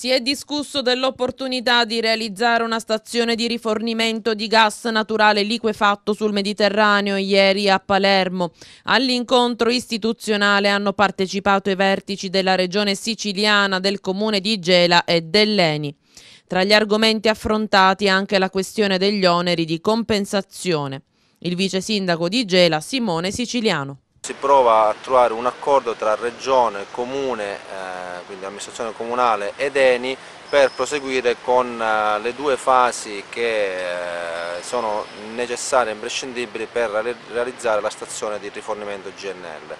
Si è discusso dell'opportunità di realizzare una stazione di rifornimento di gas naturale liquefatto sul Mediterraneo ieri a Palermo. All'incontro istituzionale hanno partecipato i vertici della regione siciliana, del comune di Gela e dell'Eni. Tra gli argomenti affrontati anche la questione degli oneri di compensazione. Il vice sindaco di Gela, Simone Siciliano. Si prova a trovare un accordo tra Regione, Comune, eh, quindi amministrazione comunale ed Eni per proseguire con eh, le due fasi che eh, sono necessarie e imprescindibili per realizzare la stazione di rifornimento GNL.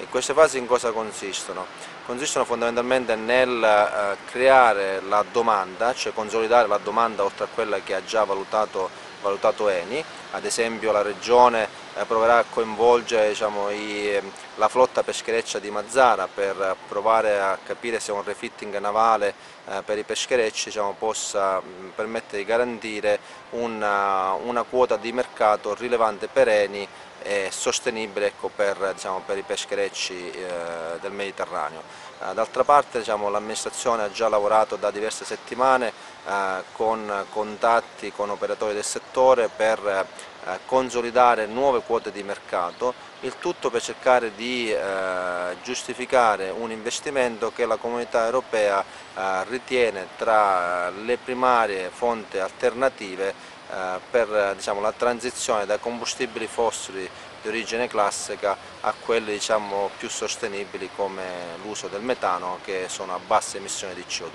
E queste fasi in cosa consistono? Consistono fondamentalmente nel creare la domanda, cioè consolidare la domanda oltre a quella che ha già valutato, valutato Eni, ad esempio la Regione eh, proverà a coinvolgere diciamo, i, ehm, la flotta peschereccia di Mazzara per provare a capire se un refitting navale eh, per i pescherecci diciamo, possa mm, permettere di garantire una, eh, una, quota di mercato rilevante per Eni e sostenibile ecco, per, diciamo, per, i pescherecci del Mediterraneo. D'altra parte diciamo, l'amministrazione ha già lavorato da diverse settimane con contatti con operatori del settore per consolidare nuove quote di mercato, il tutto per cercare di eh, giustificare un investimento che la comunità europea eh, ritiene tra eh, le primarie fonti alternative per diciamo, la transizione da combustibili fossili di origine classica a quelli diciamo, più sostenibili come l'uso del metano che sono a bassa emissione di CO2.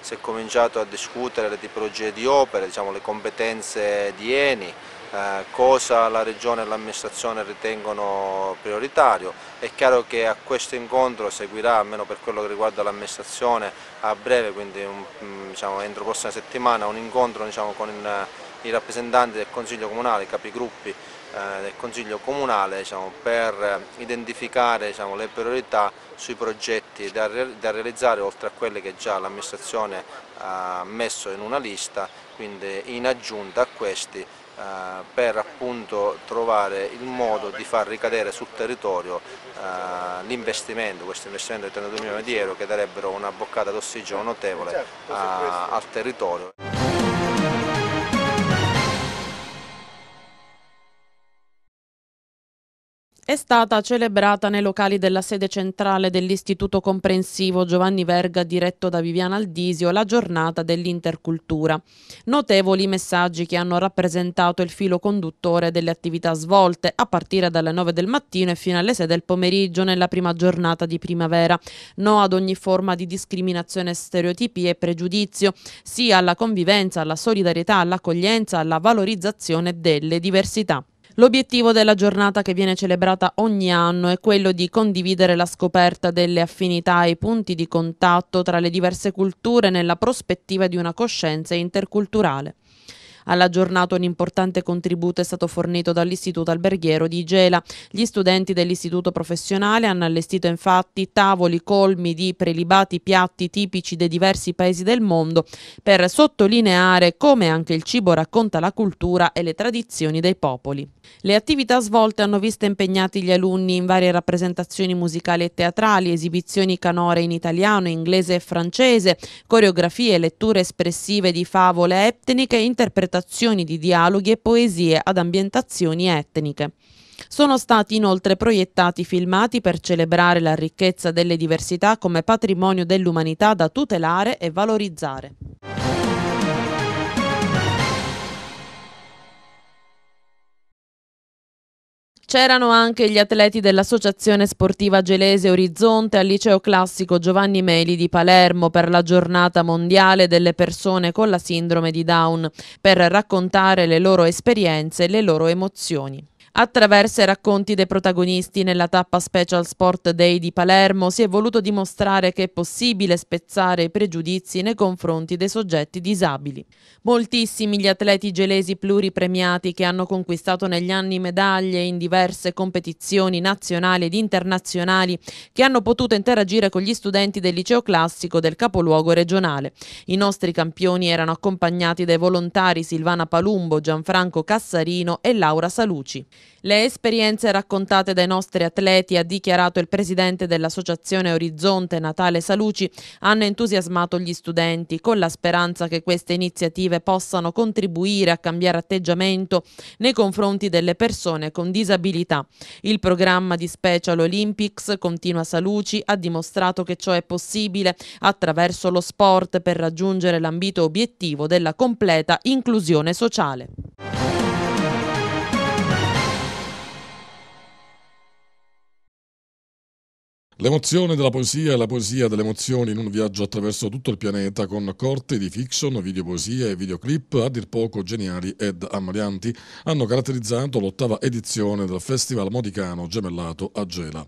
Si è cominciato a discutere le tipologie di opere, diciamo, le competenze di Eni, eh, cosa la Regione e l'amministrazione ritengono prioritario. È chiaro che a questo incontro seguirà, almeno per quello che riguarda l'amministrazione, a breve, quindi un, mm, diciamo, entro prossima settimana, un incontro diciamo, con il, i rappresentanti del Consiglio Comunale, i capigruppi eh, del Consiglio Comunale, diciamo, per eh, identificare diciamo, le priorità sui progetti da, da, realizzare, oltre a quelli che già l'amministrazione ha messo in una lista, quindi in aggiunta a questi eh, per appunto trovare il modo di far ricadere sul territorio eh, l'investimento, questo investimento di 32 milioni di euro che darebbero una boccata d'ossigeno notevole certo, eh, al territorio. è stata celebrata nei locali della sede centrale dell'Istituto Comprensivo Giovanni Verga diretto da Viviana Aldisio la giornata dell'intercultura. Notevoli messaggi che hanno rappresentato il filo conduttore delle attività svolte a partire dalle 9 del mattino e fino alle 6 del pomeriggio nella prima giornata di primavera. No ad ogni forma di discriminazione, stereotipi e pregiudizio, Sì alla convivenza, alla solidarietà, all'accoglienza, alla valorizzazione delle diversità. L'obiettivo della giornata che viene celebrata ogni anno è quello di condividere la scoperta delle affinità e i punti di contatto tra le diverse culture nella prospettiva di una coscienza interculturale. Alla giornata un importante contributo è stato fornito dall'Istituto Alberghiero di Gela. Gli studenti dell'istituto professionale hanno allestito infatti tavoli colmi di prelibati piatti tipici dei diversi paesi del mondo per sottolineare come anche il cibo racconta la cultura e le tradizioni dei popoli. Le attività svolte hanno visto impegnati gli alunni in varie rappresentazioni musicali e teatrali, esibizioni canore in italiano, inglese e francese, coreografie, letture espressive di favole etniche, interpretazioni interpretazioni di dialoghi e poesie ad ambientazioni etniche. Sono stati inoltre proiettati filmati per celebrare la ricchezza delle diversità come patrimonio dell'umanità da tutelare e valorizzare. C'erano anche gli atleti dell'Associazione Sportiva Gelese Orizzonte al Liceo Classico Giovanni Meli di Palermo per la giornata mondiale delle persone con la sindrome di Down per raccontare le loro esperienze e le loro emozioni. Attraverso i racconti dei protagonisti nella tappa Special Sport Day di Palermo si è voluto dimostrare che è possibile spezzare i pregiudizi nei confronti dei soggetti disabili. Moltissimi gli atleti gelesi pluripremiati che hanno conquistato negli anni medaglie in diverse competizioni nazionali ed internazionali che hanno potuto interagire con gli studenti del liceo classico del capoluogo regionale. I nostri campioni erano accompagnati dai volontari Silvana Palumbo, Gianfranco Cassarino e Laura Saluci. Le esperienze raccontate dai nostri atleti, ha dichiarato il presidente dell'associazione Orizzonte Natale Saluci, hanno entusiasmato gli studenti con la speranza che queste iniziative possano contribuire a cambiare atteggiamento nei confronti delle persone con disabilità. Il programma di Special Olympics, continua Saluci, ha dimostrato che ciò è possibile attraverso lo sport per raggiungere l'ambito obiettivo della completa inclusione sociale. L'emozione della poesia e la poesia delle emozioni in un viaggio attraverso tutto il pianeta con corte di fiction, videopoesie e videoclip a dir poco geniali ed ammalianti hanno caratterizzato l'ottava edizione del Festival Modicano gemellato a Gela.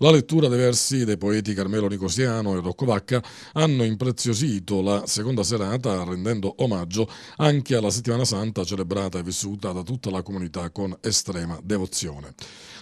La lettura dei versi dei poeti Carmelo Nicosiano e Rocco Vacca hanno impreziosito la seconda serata rendendo omaggio anche alla Settimana Santa celebrata e vissuta da tutta la comunità con estrema devozione.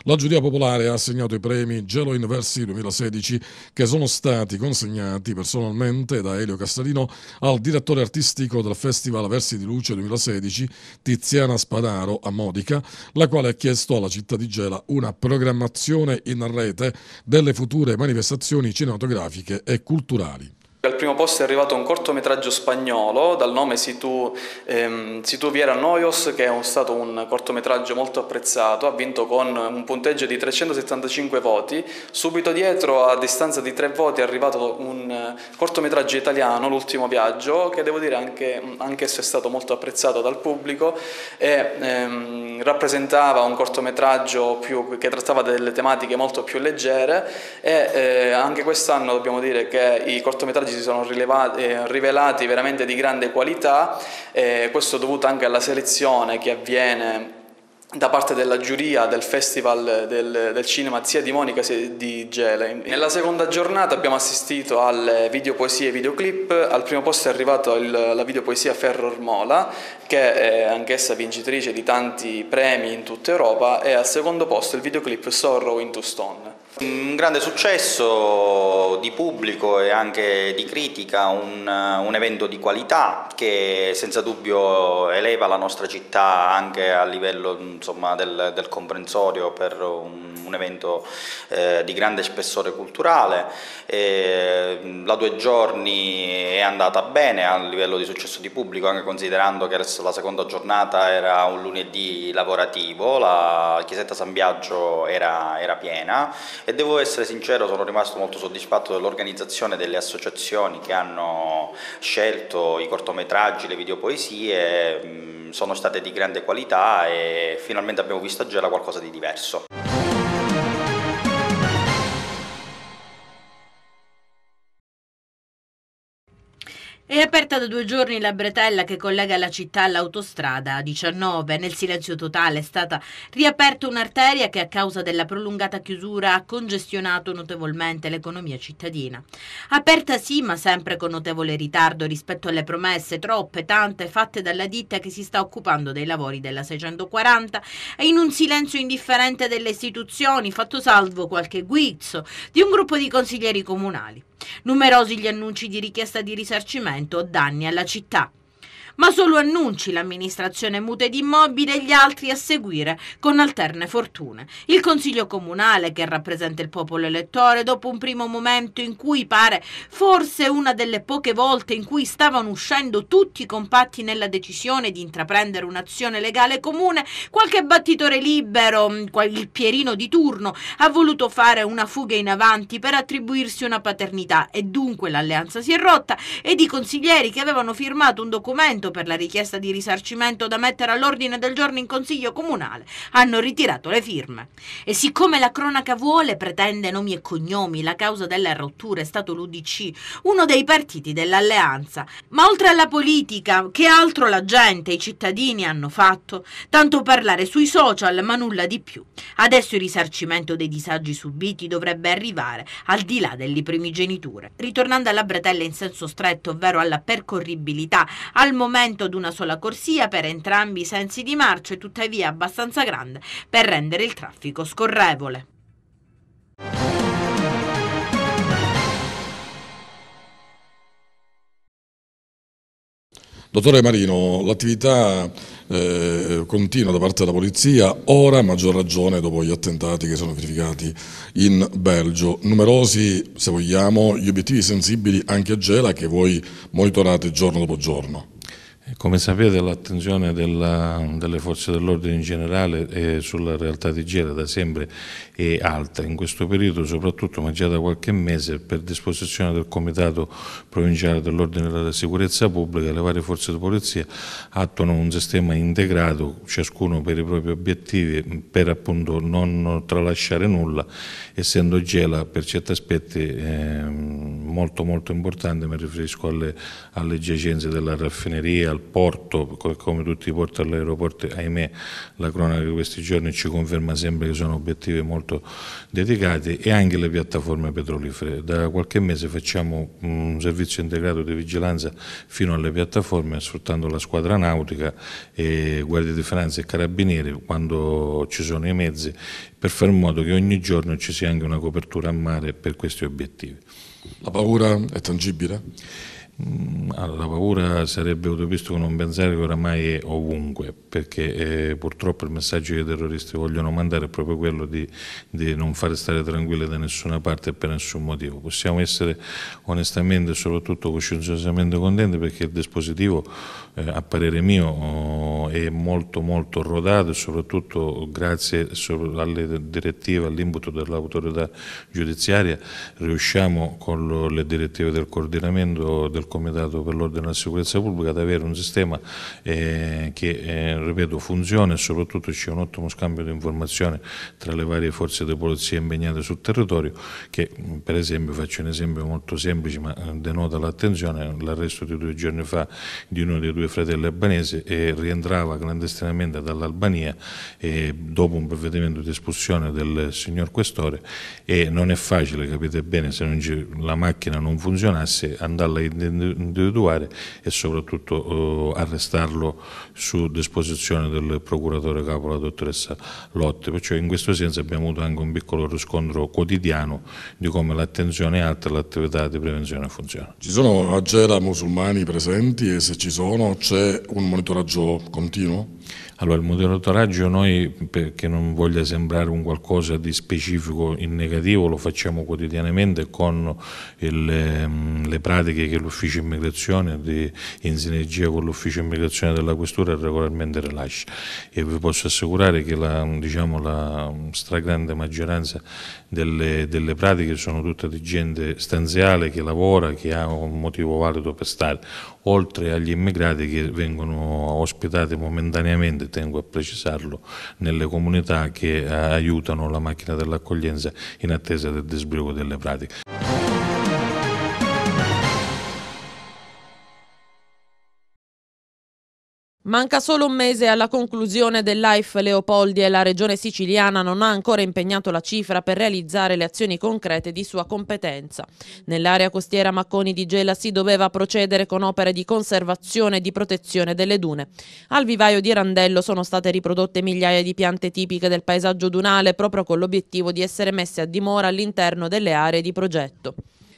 La giuria popolare ha assegnato i premi Gelo in Versi 2016 2016 che sono stati consegnati personalmente da Elio Castellino al direttore artistico del Festival Versi di Luce 2016 Tiziana Spadaro a Modica, la quale ha chiesto alla città di Gela una programmazione in rete delle future manifestazioni cinematografiche e culturali. Al primo posto è arrivato un cortometraggio spagnolo dal nome Situ, ehm, si viera Noios, che è stato un cortometraggio molto apprezzato, ha vinto con un punteggio di 375 voti. Subito dietro, a distanza di tre voti, è arrivato un eh, cortometraggio italiano, L'ultimo viaggio, che devo dire anche, anch'esso è stato molto apprezzato dal pubblico e ehm, rappresentava un cortometraggio più, che trattava delle tematiche molto più leggere e eh, anche quest'anno dobbiamo dire che i cortometraggi si sono rilevati, eh, rivelati veramente di grande qualità, eh, questo dovuto anche alla selezione che avviene da parte della giuria del Festival del, del cinema sia di Monica sia di Gele. Nella seconda giornata abbiamo assistito alle videopoesie e videoclip, al primo posto è arrivata la videopoesia Ferro Mola, che è anch'essa vincitrice di tanti premi in tutta Europa, e al secondo posto il videoclip Sorrow into Stone. Un grande successo di pubblico e anche di critica, un, un, evento di qualità che senza dubbio eleva la nostra città anche a livello insomma, del, del, comprensorio per un, un evento eh, di grande spessore culturale. E, la due giorni è andata bene a livello di successo di pubblico, anche considerando che la seconda giornata era un lunedì lavorativo, la chiesetta San Biagio era, era piena e devo essere sincero, sono rimasto molto soddisfatto dell'organizzazione delle associazioni che hanno scelto i cortometraggi, le videopoesie, mm, sono state di grande qualità e finalmente abbiamo visto a Gela qualcosa di diverso. È aperta da due giorni la bretella che collega la città all'autostrada 19 Nel silenzio totale è stata riaperta un'arteria che a causa della prolungata chiusura ha congestionato notevolmente l'economia cittadina. Aperta sì, ma sempre con notevole ritardo rispetto alle promesse, troppe, tante, fatte dalla ditta che si sta occupando dei lavori della 640 e in un silenzio indifferente delle istituzioni, fatto salvo qualche guizzo di un gruppo di consiglieri comunali. Numerosi gli annunci di richiesta di risarcimento o danni alla città ma solo annunci l'amministrazione mutua ed immobile e gli altri a seguire con alterne fortune. Il Consiglio Comunale, che rappresenta il popolo elettore, dopo un primo momento in cui pare forse una delle poche volte in cui stavano uscendo tutti compatti nella decisione di intraprendere un'azione legale comune, qualche battitore libero, mm, il Pierino di turno, ha voluto fare una fuga in avanti per attribuirsi una paternità e dunque l'alleanza si è rotta ed i consiglieri che avevano firmato un documento Parlamento per la richiesta di risarcimento da mettere all'ordine del giorno in Consiglio Comunale hanno ritirato le firme. E siccome la cronaca vuole, pretende nomi e cognomi, la causa della rottura è stato l'UDC, uno dei partiti dell'alleanza. Ma oltre alla politica, che altro la gente, i cittadini hanno fatto? Tanto parlare sui social, ma nulla di più. Adesso il risarcimento dei disagi subiti dovrebbe arrivare al di là delle primigeniture. Ritornando alla bretella in senso stretto, ovvero alla percorribilità, al momento aumento una sola corsia per entrambi i sensi di marcia e tuttavia abbastanza grande per rendere il traffico scorrevole. Dottore Marino, l'attività eh, continua da parte della polizia, ora a maggior ragione dopo gli attentati che sono verificati in Belgio. Numerosi, se vogliamo, gli obiettivi sensibili anche a Gela che voi monitorate giorno dopo giorno. Come sapete l'attenzione delle forze dell'ordine in generale sulla realtà di Gela da sempre è alta, in questo periodo soprattutto, ma già da qualche mese, per disposizione del Comitato Provinciale dell'Ordine della Sicurezza Pubblica, le varie forze di polizia attuano un sistema integrato, ciascuno per i propri obiettivi, per appunto non tralasciare nulla, essendo Gela per certi aspetti eh, molto molto importante, mi riferisco alle, alle giacenze della raffineria, al porto, come tutti i porti all'aeroporto, ahimè la cronaca di questi giorni ci conferma sempre che sono obiettivi molto dedicati e anche le piattaforme petrolifere. Da qualche mese facciamo un servizio integrato di vigilanza fino alle piattaforme sfruttando la squadra nautica e Guardia di Finanza e Carabinieri quando ci sono i mezzi per fare in modo che ogni giorno ci sia anche una copertura a mare per questi obiettivi. La paura è tangibile? Mm, allora, la paura sarebbe utopistico non pensare che oramai è ovunque, perché eh, purtroppo il messaggio che i terroristi vogliono mandare è proprio quello di, di non fare stare tranquilli da nessuna parte e per nessun motivo. Possiamo essere onestamente e soprattutto coscienziosamente contenti perché il dispositivo, eh, a parere mio, oh, è molto molto rodato e soprattutto grazie alle direttive, all'input dell'autorità giudiziaria, riusciamo con le direttive del coordinamento del del Comitato per l'Ordine e la Sicurezza Pubblica ad avere un sistema eh, che, eh, ripeto, funziona e soprattutto c'è un ottimo scambio di informazioni tra le varie forze di polizia impegnate sul territorio che, per esempio, faccio un esempio molto semplice ma eh, denota l'attenzione, l'arresto di due giorni fa di uno dei due fratelli albanesi e rientrava clandestinamente dall'Albania dopo un provvedimento di espulsione del signor Questore e non è facile, capite bene, se ci, la macchina non funzionasse andarla a individuare e soprattutto eh, arrestarlo su disposizione del procuratore capo la dottoressa Lotte, perciò in questo senso abbiamo avuto anche un piccolo riscontro quotidiano di come l'attenzione è alta e l'attività di prevenzione funziona. Ci sono a Gera musulmani presenti e se ci sono c'è un monitoraggio continuo? Allora, il monitoraggio noi, perché non voglia sembrare un qualcosa di specifico in negativo, lo facciamo quotidianamente con il, ehm, le pratiche che l'ufficio immigrazione di, in sinergia con l'ufficio immigrazione della Questura regolarmente rilascia e vi posso assicurare che la, diciamo, la stragrande maggioranza delle, delle pratiche sono tutte di gente stanziale che lavora, che ha un motivo valido per stare, oltre agli immigrati che vengono ospitati momentaneamente importante, tengo a precisarlo, nelle comunità che eh, aiutano la macchina dell'accoglienza in attesa del disbrigo delle pratiche. Manca solo un mese alla conclusione dell'AIF Leopoldi e la regione siciliana non ha ancora impegnato la cifra per realizzare le azioni concrete di sua competenza. Nell'area costiera Macconi di Gela si doveva procedere con opere di conservazione e di protezione delle dune. Al vivaio di Randello sono state riprodotte migliaia di piante tipiche del paesaggio dunale proprio con l'obiettivo di essere messe a dimora all'interno delle aree di progetto.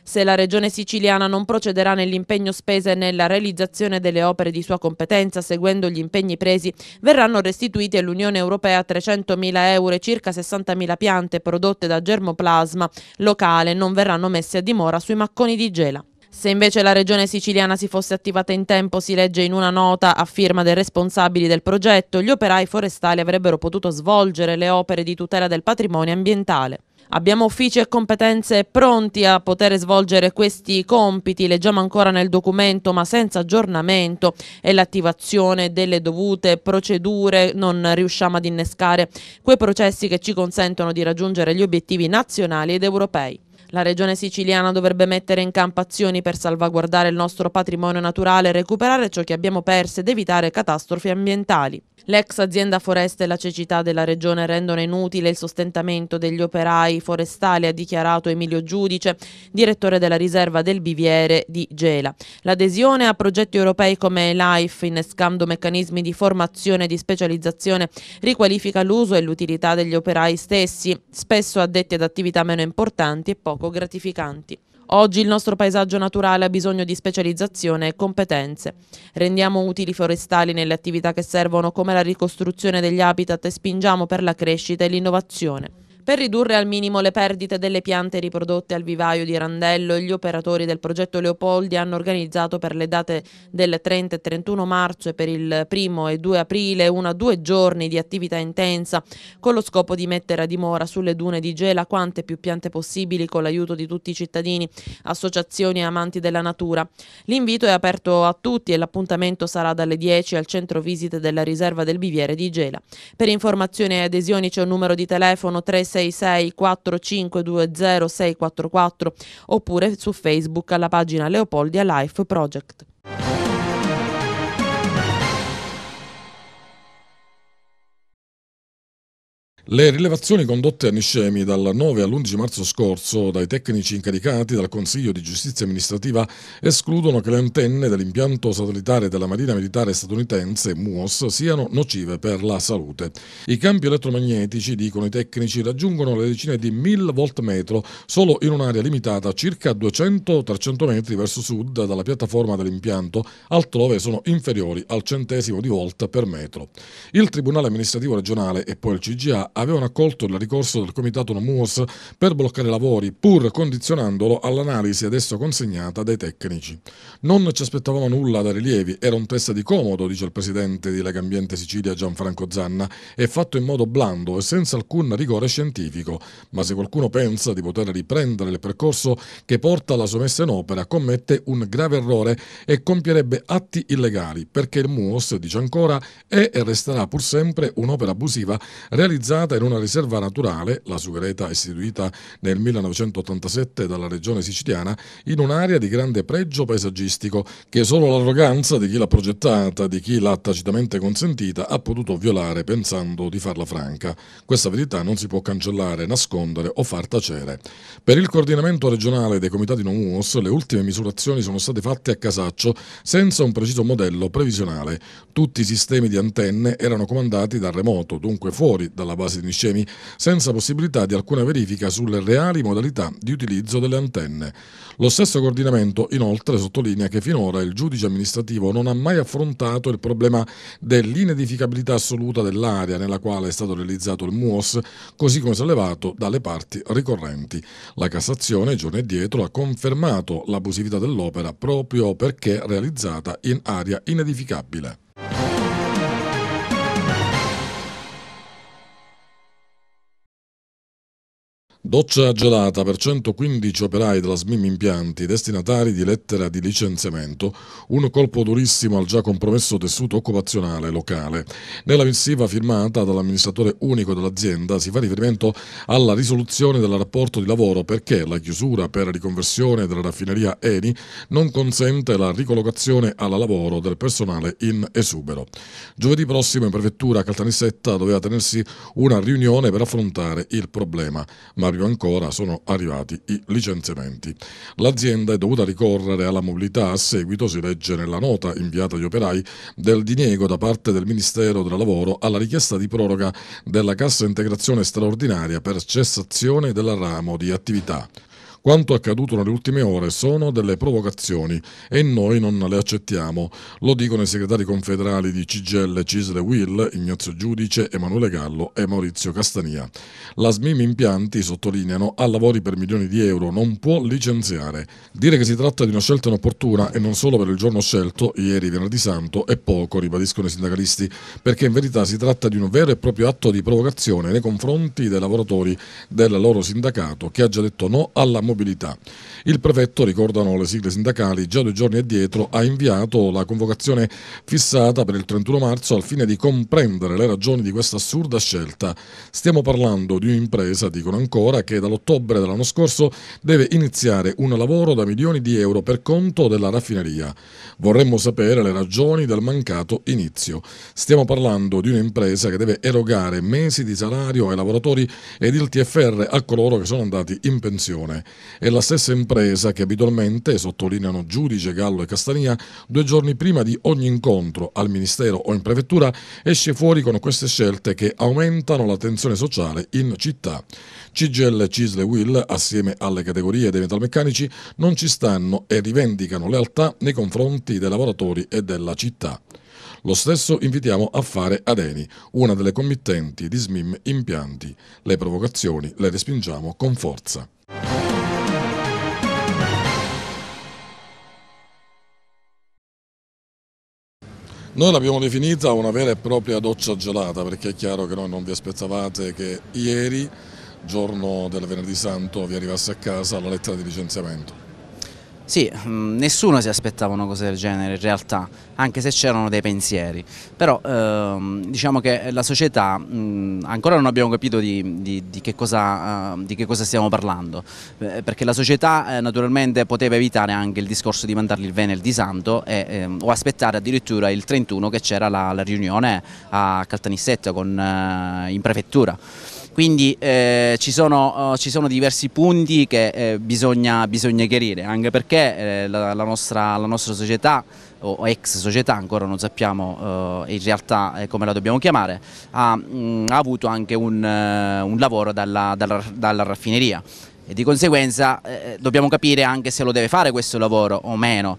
Se la Regione siciliana non procederà nell'impegno spese e nella realizzazione delle opere di sua competenza, seguendo gli impegni presi, verranno restituiti all'Unione Europea 300.000 euro e circa 60.000 piante prodotte da germoplasma locale non verranno messe a dimora sui macconi di gela. Se invece la regione siciliana si fosse attivata in tempo, si legge in una nota a firma dei responsabili del progetto, gli operai forestali avrebbero potuto svolgere le opere di tutela del patrimonio ambientale. Abbiamo uffici e competenze pronti a poter svolgere questi compiti, leggiamo ancora nel documento, ma senza aggiornamento e l'attivazione delle dovute procedure non riusciamo ad innescare quei processi che ci consentono di raggiungere gli obiettivi nazionali ed europei. La regione siciliana dovrebbe mettere in campo azioni per salvaguardare il nostro patrimonio naturale, recuperare ciò che abbiamo perso ed evitare catastrofi ambientali. L'ex azienda foreste e la cecità della regione rendono inutile il sostentamento degli operai forestali, ha dichiarato Emilio Giudice, direttore della riserva del Biviere di Gela. L'adesione a progetti europei come LIFE, innescando meccanismi di formazione e di specializzazione, riqualifica l'uso e l'utilità degli operai stessi, spesso addetti ad attività meno importanti e poco gratificanti. Oggi il nostro paesaggio naturale ha bisogno di specializzazione e competenze. Rendiamo utili i forestali nelle attività che servono come la ricostruzione degli habitat e spingiamo per la crescita e l'innovazione. Per ridurre al minimo le perdite delle piante riprodotte al vivaio di Randello, gli operatori del progetto Leopoldi hanno organizzato per le date del 30 e 31 marzo e per il 1 e 2 aprile una due giorni di attività intensa con lo scopo di mettere a dimora sulle dune di Gela quante più piante possibili con l'aiuto di tutti i cittadini, associazioni e amanti della natura. L'invito è aperto a tutti e l'appuntamento sarà dalle 10 al centro visite della riserva del Biviere di Gela. Per informazioni e adesioni c'è un numero di telefono 360 366 4520 644 oppure su Facebook alla pagina Leopoldia Life Project. Le rilevazioni condotte a Niscemi dal 9 all'11 marzo scorso dai tecnici incaricati dal Consiglio di Giustizia Amministrativa escludono che le antenne dell'impianto satellitare della Marina Militare statunitense MUOS siano nocive per la salute. I campi elettromagnetici, dicono i tecnici, raggiungono le decine di 1000 voltmetro solo in un'area limitata a circa 200-300 metri verso sud dalla piattaforma dell'impianto, altrove sono inferiori al centesimo di volt per metro. Il Tribunale amministrativo regionale e poi il CGA avevano accolto il ricorso del comitato NOMUOS per bloccare i lavori, pur condizionandolo all'analisi adesso consegnata dai tecnici. Non ci aspettavamo nulla da rilievi, era un test di comodo, dice il presidente di Lega Ambiente Sicilia Gianfranco Zanna, e fatto in modo blando e senza alcun rigore scientifico, ma se qualcuno pensa di poter riprendere il percorso che porta alla sua messa in opera, commette un grave errore e compierebbe atti illegali, perché il MUOS, dice ancora, è e resterà pur sempre un'opera abusiva realizzata confinata in una riserva naturale, la Sugreta istituita nel 1987 dalla regione siciliana, in un'area di grande pregio paesaggistico che solo l'arroganza di chi l'ha progettata, di chi l'ha tacitamente consentita, ha potuto violare pensando di farla franca. Questa verità non si può cancellare, nascondere o far tacere. Per il coordinamento regionale dei comitati NOMUOS le ultime misurazioni sono state fatte a casaccio senza un preciso modello previsionale. Tutti i sistemi di antenne erano comandati da remoto, dunque fuori dalla base di sedicesimi, senza possibilità di alcuna verifica sulle reali modalità di utilizzo delle antenne. Lo stesso coordinamento inoltre sottolinea che finora il giudice amministrativo non ha mai affrontato il problema dell'inedificabilità assoluta dell'area nella quale è stato realizzato il MUOS, così come sollevato dalle parti ricorrenti. La Cassazione, giorni dietro, ha confermato l'abusività dell'opera proprio perché realizzata in area inedificabile. Doccia gelata per 115 operai della SMIM Impianti, destinatari di lettera di licenziamento, un colpo durissimo al già compromesso tessuto occupazionale locale. Nella missiva firmata dall'amministratore unico dell'azienda si fa riferimento alla risoluzione del rapporto di lavoro perché la chiusura per riconversione della raffineria Eni non consente la ricollocazione alla lavoro del personale in esubero. Giovedì prossimo in prefettura Caltanissetta doveva tenersi una riunione per affrontare il problema, ma Mario Ancora sono arrivati i licenziamenti. L'azienda è dovuta ricorrere alla mobilità a seguito, si legge nella nota inviata agli operai, del diniego da parte del Ministero del Lavoro alla richiesta di proroga della cassa integrazione straordinaria per cessazione del ramo di attività. Quanto accaduto nelle ultime ore sono delle provocazioni e noi non le accettiamo. Lo dicono i segretari confederali di CGL, Cisle Will, Ignazio Giudice, Emanuele Gallo e Maurizio Castania. La SMIM Impianti, sottolineano, ha lavori per milioni di euro, non può licenziare. Dire che si tratta di una scelta inopportuna e non solo per il giorno scelto, ieri venerdì santo, è poco, ribadiscono i sindacalisti, perché in verità si tratta di un vero e proprio atto di provocazione nei confronti dei lavoratori del loro sindacato, che ha già detto no alla mobilità disabilità. Il prefetto, ricordano le sigle sindacali, già due giorni addietro ha inviato la convocazione fissata per il 31 marzo al fine di comprendere le ragioni di questa assurda scelta. Stiamo parlando di un'impresa, dicono ancora, che dall'ottobre dell'anno scorso deve iniziare un lavoro da milioni di euro per conto della raffineria. Vorremmo sapere le ragioni del mancato inizio. Stiamo parlando di un'impresa che deve erogare mesi di salario ai lavoratori ed il TFR a coloro che sono andati in pensione. È la stessa impresa che abitualmente, sottolineano Giudice, Gallo e Castania, due giorni prima di ogni incontro al Ministero o in Prefettura, esce fuori con queste scelte che aumentano la tensione sociale in città. CGL, Cisle e Will, assieme alle categorie dei metalmeccanici, non ci stanno e rivendicano lealtà nei confronti dei lavoratori e della città. Lo stesso invitiamo a fare ad Eni, una delle committenti di SMIM Impianti. Le provocazioni le respingiamo con forza. Noi l'abbiamo definita una vera e propria doccia gelata perché è chiaro che noi non vi aspettavate che ieri, giorno del venerdì santo, vi arrivasse a casa la lettera di licenziamento. Sì, mm, nessuno si aspettava una cosa del genere in realtà, anche se c'erano dei pensieri, però ehm, diciamo che la società mh, mm, ancora non abbiamo capito di, di, di, che cosa, uh, di, che cosa, stiamo parlando, eh, perché la società eh, naturalmente poteva evitare anche il discorso di mandarli il venerdì santo e, ehm, o aspettare addirittura il 31 che c'era la, la, riunione a Caltanissetta con, eh, in prefettura quindi eh, ci, sono, oh, ci, sono, diversi punti che eh, bisogna, bisogna, chiarire, anche perché eh, la, la, nostra, la nostra società o ex società, ancora non sappiamo eh, in realtà eh, come la dobbiamo chiamare, ha, mh, mm, ha avuto anche un, eh, un lavoro dalla, dalla, dalla, raffineria e di conseguenza eh, dobbiamo capire anche se lo deve fare questo lavoro o meno.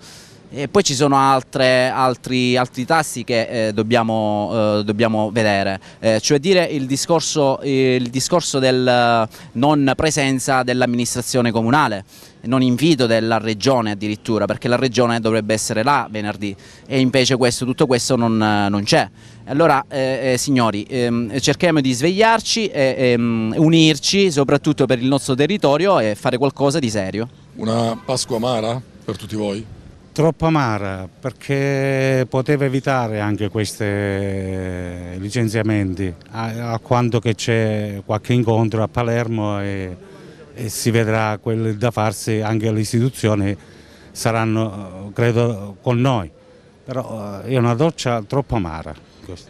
E poi ci sono altre, altri, altri, tassi che eh, dobbiamo, eh, dobbiamo, vedere, eh, cioè dire il discorso, il discorso del non presenza dell'amministrazione comunale non invito della regione addirittura perché la regione dovrebbe essere là venerdì e invece questo, tutto questo non, non c'è. Allora eh, eh, signori ehm, cerchiamo di svegliarci e ehm, unirci soprattutto per il nostro territorio e fare qualcosa di serio. Una Pasqua amara per tutti voi? troppo amara perché poteva evitare anche questi licenziamenti a, a quando c'è qualche incontro a Palermo e, e si vedrà quello da farsi anche le istituzioni saranno credo con noi però eh, è una doccia troppo amara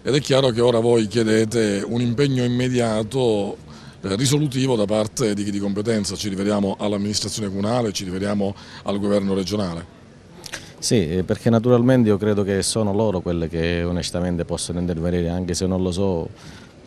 ed è chiaro che ora voi chiedete un impegno immediato eh, risolutivo da parte di chi di competenza, ci rivediamo all'amministrazione comunale, ci rivediamo al governo regionale. Sì, perché naturalmente io credo che sono loro quelle che onestamente possono intervenire, anche se non lo so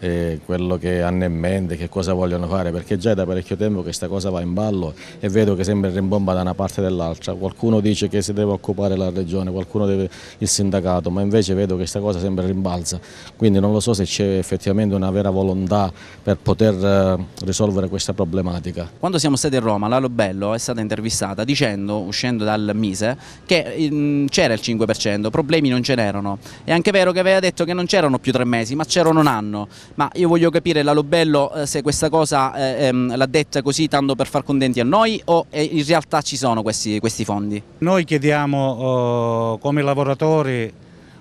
eh, quello che hanno in mente, che cosa vogliono fare, perché già è da parecchio tempo che questa cosa va in ballo e vedo che sempre rimbomba da una parte e dall'altra. Qualcuno dice che si deve occupare la regione, qualcuno deve il sindacato, ma invece vedo che questa cosa sempre rimbalza. Quindi non lo so se c'è effettivamente una vera volontà per poter eh, risolvere questa problematica. Quando siamo stati a Roma, Lalo Bello è stata intervistata dicendo, uscendo dal Mise, che mm, c'era il 5%, problemi non ce n'erano. È anche vero che aveva detto che non c'erano più tre mesi, ma c'erano un anno ma io voglio capire la Lobello eh, se questa cosa eh, ehm, l'ha detta così tanto per far contenti a noi o eh, in realtà ci sono questi, questi fondi? Noi chiediamo oh, come lavoratori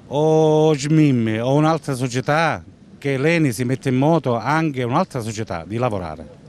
o SMIM o un'altra società che l'ENI si mette in moto anche un'altra società di lavorare.